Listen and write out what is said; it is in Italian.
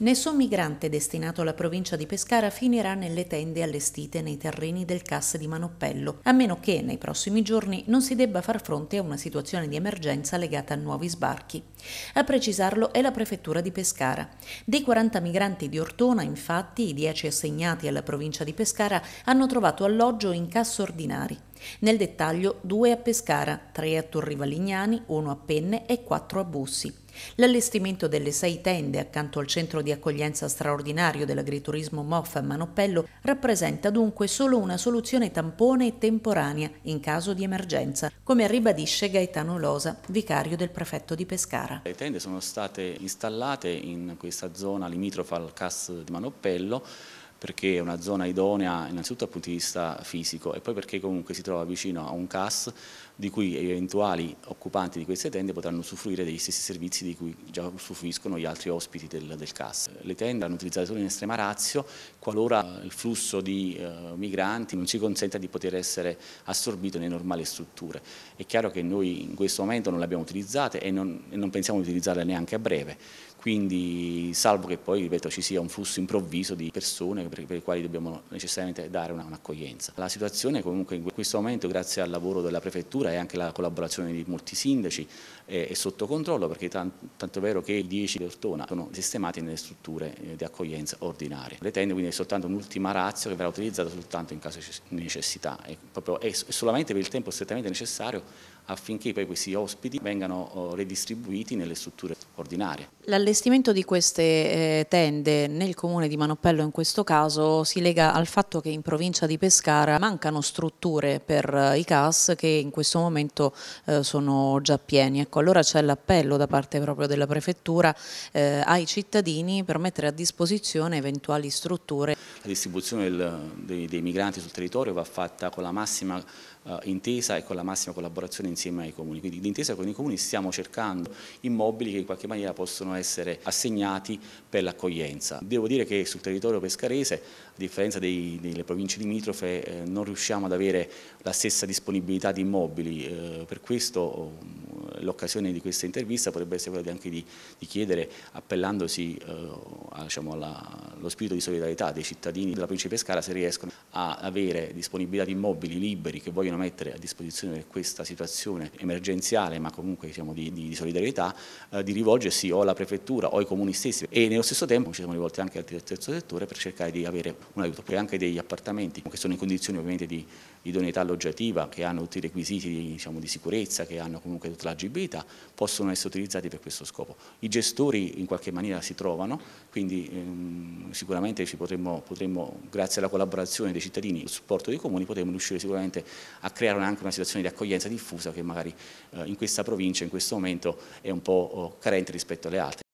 Nessun migrante destinato alla provincia di Pescara finirà nelle tende allestite nei terreni del CAS di Manoppello, a meno che nei prossimi giorni non si debba far fronte a una situazione di emergenza legata a nuovi sbarchi. A precisarlo è la prefettura di Pescara. Dei 40 migranti di Ortona, infatti, i 10 assegnati alla provincia di Pescara hanno trovato alloggio in CAS ordinari. Nel dettaglio due a Pescara, tre a Torri Valignani, uno a Penne e quattro a Bussi. L'allestimento delle sei tende accanto al centro di accoglienza straordinario dell'agriturismo MOF a Manoppello rappresenta dunque solo una soluzione tampone e temporanea in caso di emergenza, come ribadisce Gaetano Losa, vicario del prefetto di Pescara. Le tende sono state installate in questa zona limitrofa al CAS di Manoppello perché è una zona idonea innanzitutto dal punto di vista fisico e poi perché comunque si trova vicino a un CAS, di cui eventuali occupanti di queste tende potranno usufruire degli stessi servizi di cui già usufruiscono gli altri ospiti del, del CAS. Le tende hanno utilizzato solo in estrema razio qualora eh, il flusso di eh, migranti non ci consenta di poter essere assorbito nelle normali strutture. È chiaro che noi in questo momento non le abbiamo utilizzate e non, e non pensiamo di utilizzarle neanche a breve, quindi salvo che poi ripeto, ci sia un flusso improvviso di persone per, per le quali dobbiamo necessariamente dare un'accoglienza. Una La situazione comunque in questo momento grazie al lavoro della Prefettura e anche la collaborazione di molti sindaci è, è sotto controllo perché tanto, tanto è vero che i 10 di Ortona sono sistemati nelle strutture eh, di accoglienza ordinarie. Le tende quindi è soltanto un'ultima razza che verrà utilizzata soltanto in caso di necessità, è, proprio, è solamente per il tempo strettamente necessario affinché poi questi ospiti vengano oh, redistribuiti nelle strutture ordinarie. L'allestimento di queste eh, tende nel comune di Manopello in questo caso si lega al fatto che in provincia di Pescara mancano strutture per eh, i CAS che in questo momento eh, sono già pieni. Ecco, allora c'è l'appello da parte proprio della prefettura ai cittadini per mettere a disposizione eventuali strutture la distribuzione del, dei, dei, migranti sul territorio va fatta con la massima eh, intesa e con la massima collaborazione insieme ai comuni. Quindi d'intesa con i comuni stiamo cercando immobili che in qualche maniera possono essere assegnati per l'accoglienza. Devo dire che sul territorio pescarese, a differenza dei, delle province limitrofe, eh, non riusciamo ad avere la stessa disponibilità di immobili, eh, per questo eh, l'occasione di questa intervista potrebbe essere quella di anche di, di chiedere, appellandosi eh, diciamo, alla lo spirito di solidarietà dei cittadini della provincia di Pescara se riescono a avere disponibilità di immobili liberi che vogliono mettere a disposizione per questa situazione emergenziale ma comunque diciamo, di, di, solidarietà, eh, di rivolgersi o alla prefettura o ai comuni stessi e nello stesso tempo ci siamo rivolti anche al terzo settore per cercare di avere un aiuto. Poi anche degli appartamenti che sono in condizioni ovviamente di idoneità alloggiativa, che hanno tutti i requisiti diciamo, di sicurezza, che hanno comunque tutta l'agibilità, possono essere utilizzati per questo scopo. I gestori in qualche maniera si trovano, quindi ehm, sicuramente potremmo, potremmo, grazie alla collaborazione dei cittadini e al supporto dei comuni, potremmo riuscire sicuramente a creare anche una situazione di accoglienza diffusa che magari eh, in questa provincia in questo momento è un po' oh, carente rispetto alle altre.